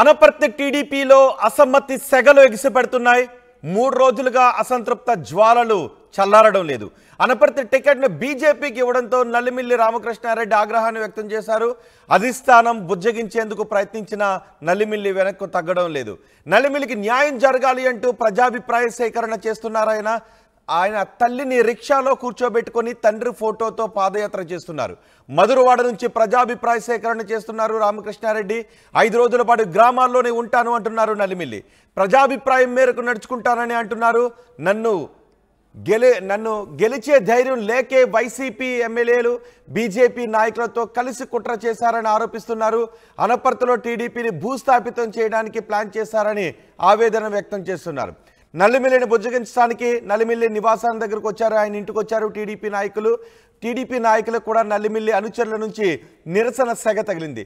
అనపర్తి టీడీపీలో అసమ్మతి సెగలు ఎగిసిపడుతున్నాయి మూడు రోజులుగా అసంతృప్త జ్వాలలు చల్లారడం లేదు అనపర్తి టికెట్ను బీజేపీకి ఇవ్వడంతో నల్లిమిల్లి రామకృష్ణారెడ్డి ఆగ్రహాన్ని వ్యక్తం చేశారు అధిష్టానం బుజ్జగించేందుకు ప్రయత్నించిన నల్లిమిల్లి వెనక్కు తగ్గడం లేదు నల్లిమిల్లికి న్యాయం జరగాలి అంటూ ప్రజాభిప్రాయ సేకరణ చేస్తున్నారాయన ఆయన తల్లిని రిక్షాలో కూర్చోబెట్టుకొని తండ్రి ఫోటోతో పాదయాత్ర చేస్తున్నారు మధురవాడ నుంచి ప్రజాభిప్రాయ సేకరణ చేస్తున్నారు రామకృష్ణారెడ్డి ఐదు రోజుల పాటు గ్రామాల్లోనే ఉంటాను అంటున్నారు నలిమిల్లి ప్రజాభిప్రాయం మేరకు నడుచుకుంటానని అంటున్నారు నన్ను గెలి నన్ను గెలిచే ధైర్యం లేకే వైసీపీ ఎమ్మెల్యేలు బీజేపీ నాయకులతో కలిసి కుట్ర చేశారని ఆరోపిస్తున్నారు అనపర్తిలో టీడీపీని భూస్థాపితం చేయడానికి ప్లాన్ చేశారని ఆవేదన వ్యక్తం చేస్తున్నారు నల్లిమిల్లిని బుజ్జగించడానికి నల్లిమిల్లి నివాసాన్ని దగ్గరకు వచ్చారు ఆయన ఇంటికి వచ్చారు టీడీపీ నాయకులు టీడీపీ నాయకులకు కూడా నల్లిమిల్లి అనుచరుల నుంచి నిరసన సెగ తగిలింది